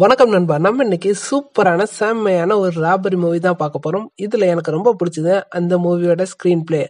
வணக்கம் நண்பா நம்ம இன்னைக்கு சூப்பரான செம்மையான ஒரு ராபரி மூவி தான் பார்க்க போகிறோம் இதில் எனக்கு ரொம்ப பிடிச்சது அந்த மூவியோட ஸ்க்ரீன் பிளே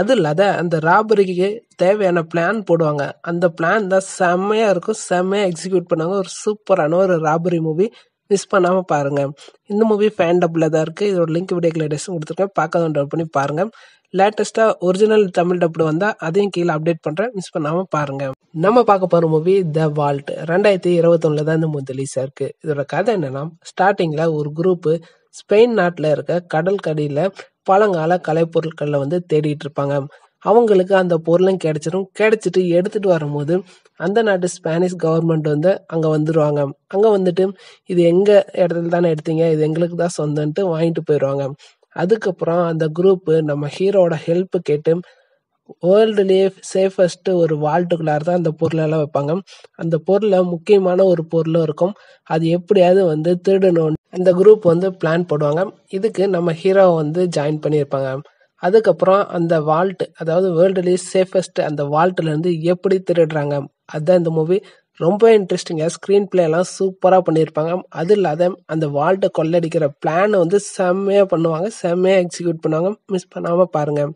அது இல்லாத அந்த ராபரிக்கு தேவையான பிளான் போடுவாங்க அந்த பிளான் தான் செம்மையாக இருக்கும் செம்மையாக எக்ஸிக்யூட் பண்ணுவாங்க ஒரு சூப்பரான ஒரு ராபரி மூவி மிஸ் பண்ணாமல் பாருங்கள் இந்த மூவி ஃபேன் டப்பில் தான் இருக்குது இதோட லிங்க் வீடியோ கிளேடேஷன் கொடுத்துருக்கேன் பார்க்க டவுன்லோட் பண்ணி பாருங்கள் லேட்டஸ்ட்டாக ஒரிஜினல் தமிழ் டப்டு வந்தால் அதையும் கீழே அப்டேட் பண்ணுறேன் மிஸ் பண்ணாமல் பாருங்கள் நம்ம பார்க்க போகிற மூவி த வால்ட் ரெண்டாயிரத்தி இருபத்தொன்னில் தான் இந்த மூவி ரிலீஸாக இருக்குது இதோட கதை என்னென்னா ஸ்டார்டிங்கில் ஒரு குரூப்பு ஸ்பெயின் நாட்டில் இருக்க கடல் கடியில் பழங்கால கலைப்பொருட்களில் வந்து தேடிட்டு இருப்பாங்க அவங்களுக்கு அந்த பொருளும் கிடைச்சிடும் கிடைச்சிட்டு எடுத்துகிட்டு வரும்போது அந்த நாட்டு ஸ்பானிஷ் கவர்மெண்ட் வந்து அங்கே வந்துடுவாங்க அங்கே வந்துட்டு இது எங்கள் இடத்துல தானே எடுத்தீங்க இது எங்களுக்கு தான் சொந்தன்ட்டு வாங்கிட்டு போயிடுவாங்க அதுக்கப்புறம் அந்த குரூப்பு நம்ம ஹீரோட ஹெல்ப்பு கேட்டு வேர்ல்டுலேயே சேஃபஸ்ட்டு ஒரு வால்ட்டுக்குள்ளார் தான் அந்த பொருளெல்லாம் வைப்பாங்க அந்த பொருளை முக்கியமான ஒரு பொருளும் இருக்கும் அது எப்படியாவது வந்து திருடணும் அந்த குரூப் வந்து பிளான் போடுவாங்க இதுக்கு நம்ம ஹீரோவை வந்து ஜாயின் பண்ணியிருப்பாங்க அதுக்கப்புறம் அந்த வால்ட்டு அதாவது வேர்ல்டுலேயே சேஃபஸ்ட்டு அந்த வால்ட்டுலேருந்து எப்படி திருடுறாங்க அதுதான் இந்த மூவி ரொம்ப இன்ட்ரெஸ்டிங்காக ஸ்க்ரீன் பிளேலாம் சூப்பராக பண்ணியிருப்பாங்க அது இல்லாத அந்த வால்ட்டை கொள்ளடிக்கிற பிளான் வந்து செம்மையாக பண்ணுவாங்க செம்மையாக எக்ஸிக்யூட் பண்ணுவாங்க மிஸ் பண்ணாமல் பாருங்கள்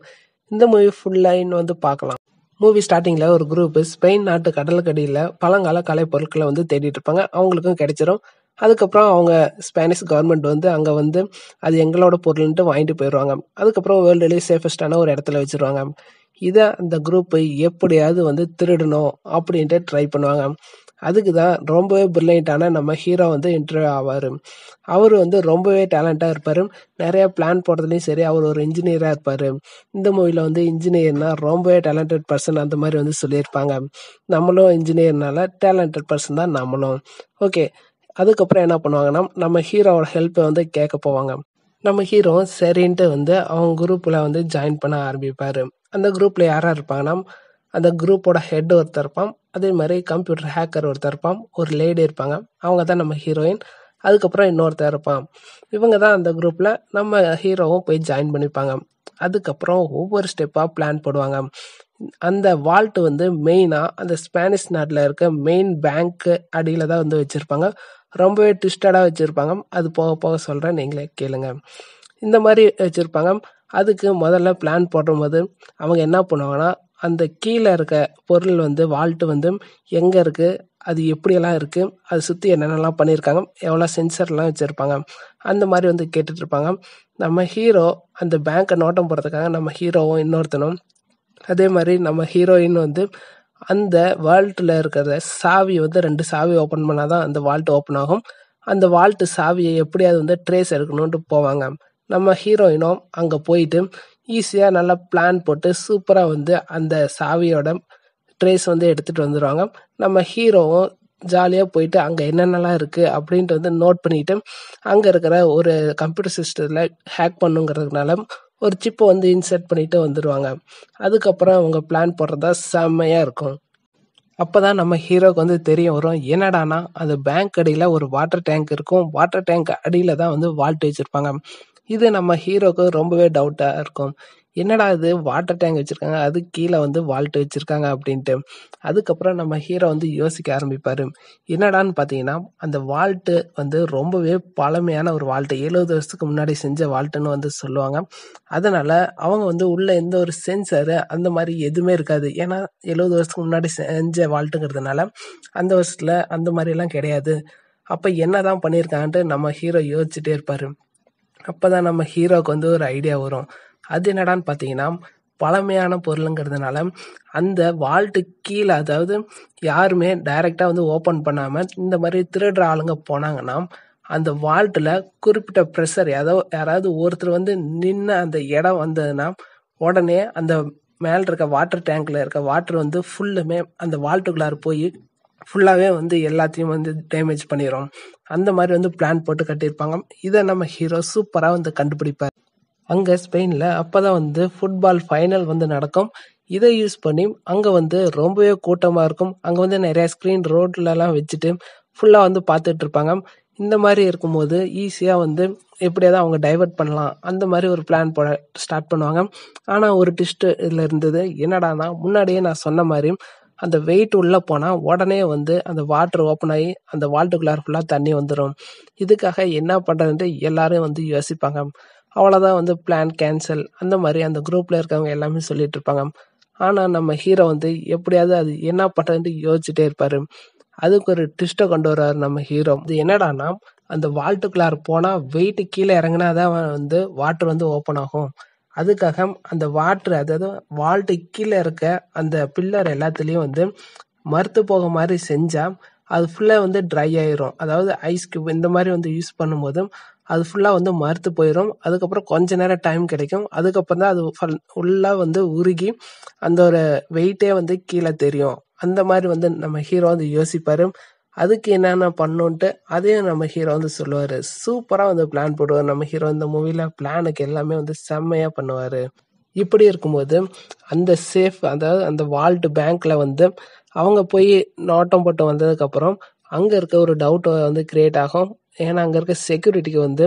இந்த மூவி ஃபுல் லைன் வந்து பார்க்கலாம் மூவி ஸ்டார்டிங்கில் ஒரு குரூப் ஸ்பெயின் நாட்டு கடலுக்கடியில் பழங்கால கலை பொருட்களை வந்து தேடிட்டு இருப்பாங்க அவங்களுக்கும் கிடைச்சிரும் அதுக்கப்புறம் அவங்க ஸ்பானிஷ் கவர்மெண்ட் வந்து அங்கே வந்து அது எங்களோட பொருள்ன்ட்டு வாங்கிட்டு போயிடுவாங்க அதுக்கப்புறம் வேர்ல்டுலேயே சேஃபஸ்டான ஒரு இடத்துல வச்சுருவாங்க இதை அந்த குரூப்பை எப்படியாவது வந்து திருடணும் அப்படின்ட்டு ட்ரை பண்ணுவாங்க அதுக்கு தான் ரொம்பவே பிரில்லியண்ட்டான நம்ம ஹீரோ வந்து இன்டர்வியூ ஆவார் அவர் வந்து ரொம்பவே டேலண்ட்டாக இருப்பார் நிறையா பிளான் போடுறதுலையும் சரி அவர் ஒரு இன்ஜினியராக இருப்பார் இந்த மூவியில் வந்து இன்ஜினியர்னால் ரொம்பவே டேலண்டட் பர்சன் அந்த மாதிரி வந்து சொல்லியிருப்பாங்க நம்மளும் இன்ஜினியர்னால டேலண்டட் பர்சன் தான் நம்மளும் ஓகே அதுக்கப்புறம் என்ன பண்ணுவாங்கன்னா நம்ம ஹீரோவோட ஹெல்ப்பை வந்து கேட்க போவாங்க நம்ம ஹீரோ சரின்ட்டு வந்து அவங்க குரூப்பில் வந்து ஜாயின் பண்ண ஆரம்பிப்பார் அந்த குரூப்பில் யார் இருப்பாங்கன்னா அந்த குரூப்போட ஹெட் ஒருத்தர் இருப்பான் அதே மாதிரி கம்ப்யூட்டர் ஹேக்கர் ஒருத்தர் இருப்பான் ஒரு லேடி இருப்பாங்க அவங்க தான் நம்ம ஹீரோயின் அதுக்கப்புறம் இன்னொருத்தர் இருப்பான் இவங்க தான் அந்த குரூப்பில் நம்ம ஹீரோவும் போய் ஜாயின் பண்ணிப்பாங்க அதுக்கப்புறம் ஒவ்வொரு ஸ்டெப்பாக பிளான் போடுவாங்க அந்த வால்ட்டு வந்து மெயினாக அந்த ஸ்பானிஷ் நாட்டில் இருக்க மெயின் பேங்க்கு அடியில் தான் வந்து வச்சுருப்பாங்க ரொம்பவே ட்விஸ்டடாக வச்சுருப்பாங்க அது போக போக சொல்கிறேன் நீங்களே கேளுங்க இந்த மாதிரி வச்சுருப்பாங்க அதுக்கு முதல்ல பிளான் போடும்போது அவங்க என்ன பண்ணுவாங்கன்னா அந்த கீழே இருக்க பொருள் வந்து வால்ட்டு வந்து எங்கே இருக்குது அது எப்படியெல்லாம் இருக்குது அது சுற்றி என்னென்னலாம் பண்ணியிருக்காங்க எவ்வளோ சென்சர்லாம் வச்சுருப்பாங்க அந்த மாதிரி வந்து கேட்டுட்ருப்பாங்க நம்ம ஹீரோ அந்த பேங்க்கை நோட்டம் போடுறதுக்காக நம்ம ஹீரோவும் இன்னொருத்தனும் அதே மாதிரி நம்ம ஹீரோயின் வந்து அந்த வால்ட்டில் இருக்கிற சாவி வந்து ரெண்டு சாவி ஓப்பன் பண்ணால் தான் அந்த வால்ட் ஓப்பன் ஆகும் அந்த வால்ட்டு சாவியை எப்படியாவது வந்து ட்ரேஸ் எடுக்கணுன்ட்டு போவாங்க நம்ம ஹீரோயினும் அங்கே போயிட்டு ஈஸியாக நல்லா பிளான் போட்டு சூப்பராக வந்து அந்த சாவியோட ட்ரேஸ் வந்து எடுத்துகிட்டு வந்துடுவாங்க நம்ம ஹீரோவும் ஜாலியாக போயிட்டு அங்கே என்னென்னலாம் இருக்குது அப்படின்ட்டு வந்து நோட் பண்ணிவிட்டு அங்கே இருக்கிற ஒரு கம்ப்யூட்டர் சிஸ்டத்தில் ஹேக் பண்ணுங்கிறதுனால ஒரு சிப்பை வந்து இன்சர்ட் பண்ணிட்டு வந்துடுவாங்க அதுக்கப்புறம் அவங்க பிளான் போடுறதா செம்மையாக இருக்கும் அப்போ தான் நம்ம ஹீரோக்கு வந்து தெரிய வரும் என்னடானா அது பேங்க் அடியில் ஒரு வாட்டர் டேங்க் இருக்கும் வாட்டர் டேங்க் அடியில் தான் வந்து வால்ட் வச்சுருப்பாங்க இது நம்ம ஹீரோக்கு ரொம்பவே டவுட்டாக இருக்கும் என்னடா இது வாட்டர் டேங்க் வச்சுருக்காங்க அது கீழே வந்து வால்ட்டு வச்சுருக்காங்க அப்படின்ட்டு அதுக்கப்புறம் நம்ம ஹீரோ வந்து யோசிக்க ஆரம்பிப்பார் என்னடான்னு பார்த்தீங்கன்னா அந்த வால்ட்டு வந்து ரொம்பவே பழமையான ஒரு வால்ட்டு எழுபது வருஷத்துக்கு முன்னாடி செஞ்ச வால்ட்டுன்னு வந்து சொல்லுவாங்க அதனால் அவங்க வந்து உள்ளே எந்த ஒரு சென்சரு அந்த மாதிரி எதுவுமே இருக்காது ஏன்னா எழுபது வருஷத்துக்கு முன்னாடி செஞ்ச வால்ட்டுங்கிறதுனால அந்த வருஷத்தில் அந்த மாதிரிலாம் கிடையாது அப்போ என்ன தான் பண்ணியிருக்காங்கன்ட்டு நம்ம ஹீரோ யோசிச்சுட்டே இருப்பார் அப்போ தான் நம்ம ஹீரோவுக்கு வந்து ஒரு ஐடியா வரும் அது என்னடான்னு பார்த்தீங்கன்னா பழமையான பொருளுங்கிறதுனால அந்த வால்ட்டு கீழே அதாவது யாருமே டைரெக்டாக வந்து ஓப்பன் பண்ணாமல் இந்த மாதிரி திருடுற ஆளுங்க போனாங்கன்னா அந்த வால்ட்டில் குறிப்பிட்ட ப்ரெஷர் ஏதோ யாராவது ஒருத்தர் வந்து நின்று அந்த இடம் வந்ததுன்னா உடனே அந்த மேலே இருக்க வாட்டர் டேங்க்கில் இருக்க வாட்டர் வந்து ஃபுல்லுமே அந்த வால்ட்டுக்குள்ளார போய் ஃபுல்லாகவே வந்து எல்லாத்தையும் வந்து டேமேஜ் பண்ணிடும் அந்த மாதிரி வந்து பிளான் போட்டு கட்டியிருப்பாங்க இதை நம்ம ஹீரோ சூப்பராக வந்து கண்டுபிடிப்பார் அங்கே ஸ்பெயினில் அப்போ தான் வந்து ஃபுட்பால் ஃபைனல் வந்து நடக்கும் இதை யூஸ் பண்ணி அங்கே வந்து ரொம்பவே கூட்டமாக இருக்கும் அங்கே வந்து நிறையா ஸ்க்ரீன் ரோட்லலாம் வச்சுட்டு ஃபுல்லாக வந்து பார்த்துட்டு இருப்பாங்க இந்த மாதிரி இருக்கும்போது ஈஸியாக வந்து எப்படியாவது அவங்க டைவெர்ட் பண்ணலாம் அந்த மாதிரி ஒரு பிளான் போட ஸ்டார்ட் பண்ணுவாங்க ஆனால் ஒரு டிஸ்ட் இதில் இருந்தது என்னடானா முன்னாடியே நான் சொன்ன மாதிரி அந்த வெயிட் உள்ளே போனால் உடனே வந்து அந்த வாட்டர் ஓப்பன் ஆகி அந்த வால்ட்டுக்குள்ளார் ஃபுல்லாக தண்ணி வந்துடும் இதுக்காக என்ன பண்ணுறதுன்ட்டு எல்லாரும் வந்து யோசிப்பாங்க அவ்வளோதான் வந்து பிளான் கேன்சல் அந்த மாதிரி அந்த குரூப்பில் இருக்கவங்க எல்லாமே சொல்லிட்டு இருப்பாங்க ஆனால் நம்ம ஹீரோ வந்து எப்படியாவது அது என்ன பண்ணுறதுன்ட்டு யோசிச்சுட்டே இருப்பார் அதுக்கு ஒரு ட்விஸ்ட்டை கொண்டு வருவார் நம்ம ஹீரோ இது என்னடானா அந்த வால்ட்டுக்குள்ளார் போனால் வெயிட்டு கீழே இறங்கினா தான் வந்து வாட்டர் வந்து ஓப்பன் ஆகும் அதுக்காக அந்த வாட்ரு அதாவது வால்ட்டு கீழே இருக்க அந்த பில்லர் எல்லாத்துலேயும் வந்து மறுத்து போக மாதிரி செஞ்சால் அது ஃபுல்லாக வந்து ட்ரை ஆயிரும் அதாவது ஐஸ் கியூப் இந்த மாதிரி வந்து யூஸ் பண்ணும்போது அது ஃபுல்லாக வந்து மறுத்து போயிடும் அதுக்கப்புறம் கொஞ்ச நேரம் டைம் கிடைக்கும் அதுக்கப்புறம் தான் அது ஃபல் ஃபுல்லாக வந்து உருகி அந்த ஒரு வெயிட்டே வந்து கீழே தெரியும் அந்த மாதிரி வந்து நம்ம ஹீரோ வந்து யோசிப்பார் அதுக்கு என்னென்ன பண்ணோன்ட்டு அதையும் நம்ம ஹீரோ வந்து சொல்லுவார் சூப்பராக வந்து பிளான் போடுவார் நம்ம ஹீரோ இந்த மூவியில் பிளானுக்கு எல்லாமே வந்து செம்மையாக பண்ணுவார் இப்படி இருக்கும்போது அந்த சேஃப் அதாவது அந்த வால்ட் பேங்க்கில் வந்து அவங்க போய் நோட்டம் போட்டம் வந்ததுக்கப்புறம் அங்கே இருக்க ஒரு டவுட் வந்து கிரியேட் ஆகும் ஏன்னா அங்கே இருக்க செக்யூரிட்டிக்கு வந்து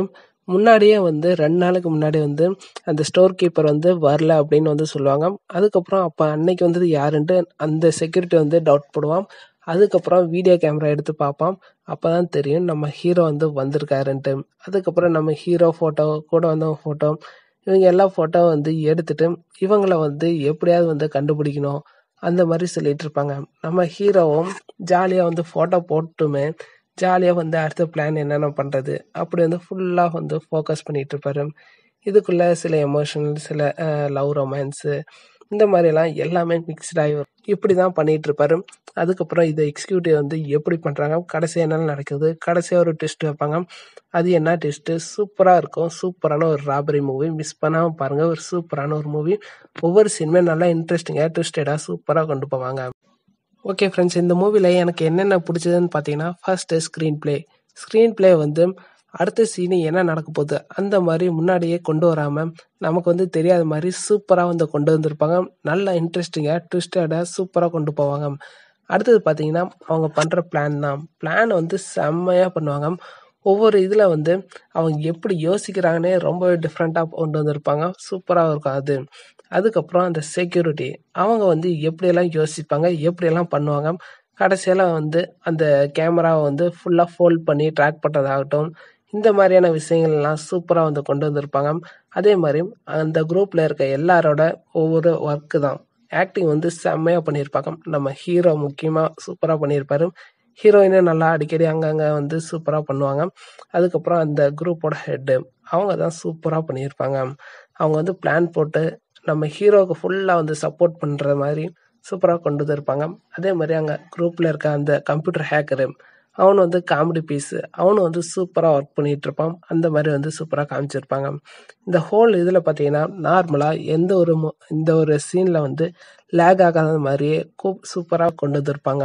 முன்னாடியே வந்து ரெண்டு நாளுக்கு முன்னாடி வந்து அந்த ஸ்டோர் கீப்பர் வந்து வரல அப்படின்னு வந்து சொல்லுவாங்க அதுக்கப்புறம் அப்போ அன்னைக்கு வந்தது யாருன்ட்டு அந்த செக்யூரிட்டி வந்து டவுட் போடுவான் அதுக்கப்புறம் வீடியோ கேமரா எடுத்து பார்ப்போம் அப்போ தான் தெரியும் நம்ம ஹீரோ வந்து வந்திருக்காருன்ட்டு அதுக்கப்புறம் நம்ம ஹீரோ ஃபோட்டோ கூட வந்தவங்க ஃபோட்டோ இவங்க எல்லா ஃபோட்டோவும் வந்து எடுத்துட்டு இவங்கள வந்து எப்படியாவது வந்து கண்டுபிடிக்கணும் அந்த மாதிரி சொல்லிட்டு இருப்பாங்க நம்ம ஹீரோவும் ஜாலியாக வந்து ஃபோட்டோ போட்டுமே ஜாலியாக வந்து அடுத்த பிளான் என்னென்ன பண்ணுறது அப்படி வந்து ஃபுல்லாக வந்து ஃபோக்கஸ் பண்ணிகிட்டு இருப்பாரு இதுக்குள்ளே சில எமோஷனல் சில லவ் ரொமான்ஸு இந்த மாதிரிலாம் எல்லாமே மிக்சட் ஆகி வரும் இப்படி தான் பண்ணிகிட்டு இருப்பாரு அதுக்கப்புறம் இதை எக்ஸிக்யூட்டிவ் வந்து எப்படி பண்ணுறாங்க கடைசியாக என்ன நடக்குது கடைசியாக ஒரு டெஸ்ட் வைப்பாங்க அது என்ன டெஸ்ட்டு சூப்பராக இருக்கும் சூப்பரான ஒரு ராபரி மூவி மிஸ் பண்ணாமல் பாருங்கள் ஒரு சூப்பரான ஒரு மூவி ஒவ்வொரு சினிமே நல்லா இன்ட்ரெஸ்டிங்காக ட்விஸ்டடாக சூப்பராக கொண்டு போவாங்க ஓகே ஃப்ரெண்ட்ஸ் இந்த மூவியில் எனக்கு என்னென்ன பிடிச்சதுன்னு பார்த்தீங்கன்னா first screenplay screenplay வந்து அடுத்த சீனு என்ன நடக்க போகுது அந்த மாதிரி முன்னாடியே கொண்டு வராமல் நமக்கு வந்து தெரியாத மாதிரி சூப்பராக வந்து கொண்டு வந்திருப்பாங்க நல்லா இன்ட்ரெஸ்டிங்காக ட்விஸ்டடாக சூப்பராக கொண்டு போவாங்க அடுத்தது பார்த்தீங்கன்னா அவங்க பண்ணுற பிளான் தான் பிளான் வந்து செம்மையாக பண்ணுவாங்க ஒவ்வொரு இதில் வந்து அவங்க எப்படி யோசிக்கிறாங்கன்னே ரொம்பவே டிஃப்ரெண்ட்டாக கொண்டு வந்திருப்பாங்க சூப்பராக இருக்கும் அது அதுக்கப்புறம் அந்த செக்யூரிட்டி அவங்க வந்து எப்படியெல்லாம் யோசிப்பாங்க எப்படியெல்லாம் பண்ணுவாங்க கடைசியில் வந்து அந்த கேமராவை வந்து ஃபுல்லாக ஃபோல்ட் பண்ணி ட்ராக் பண்ணுறதாகட்டும் இந்த மாதிரியான விஷயங்கள்லாம் சூப்பராக வந்து கொண்டு வந்திருப்பாங்க அதே மாதிரி அந்த குரூப்பில் இருக்க எல்லாரோட ஒவ்வொரு ஒர்க்கு தான் ஆக்டிங் வந்து செம்மையாக பண்ணியிருப்பாங்க நம்ம ஹீரோ முக்கியமாக சூப்பராக பண்ணியிருப்பாரு ஹீரோயினும் நல்லா அடிக்கடி அங்கங்கே வந்து சூப்பராக பண்ணுவாங்க அதுக்கப்புறம் அந்த குரூப்போட ஹெட்டு அவங்க தான் சூப்பராக பண்ணியிருப்பாங்க அவங்க வந்து பிளான் போட்டு நம்ம ஹீரோவுக்கு ஃபுல்லாக வந்து சப்போர்ட் பண்ணுற மாதிரி சூப்பராக கொண்டு வந்திருப்பாங்க அதே மாதிரி அங்கே குரூப்பில் இருக்க அந்த கம்ப்யூட்டர் ஹேக்கரு அவன் வந்து காமெடி பீஸு அவனும் வந்து சூப்பராக ஒர்க் பண்ணிகிட்டு இருப்பான் அந்த மாதிரி வந்து சூப்பராக காமிச்சிருப்பாங்க இந்த ஹோல் இதில் பார்த்தீங்கன்னா நார்மலாக எந்த ஒரு இந்த ஒரு சீனில் வந்து லேக் ஆகாத மாதிரியே சூப்பராக கொண்டு வந்துருப்பாங்க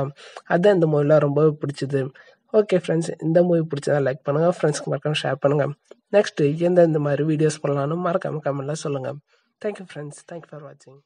அதுதான் இந்த மூவிலாம் ரொம்பவே பிடிச்சிது ஓகே ஃப்ரெண்ட்ஸ் இந்த மூவி பிடிச்சதா லைக் பண்ணுங்கள் ஃப்ரெண்ட்ஸ்க்கு மறக்காமல் ஷேர் பண்ணுங்கள் நெக்ஸ்ட்டு எந்தெந்த மாதிரி வீடியோஸ் பண்ணலான்னு மறக்காமல் கமெண்ட்லாம் சொல்லுங்கள் தேங்க்யூ ஃப்ரெண்ட்ஸ் தேங்க்யூ ஃபார் வாட்சிங்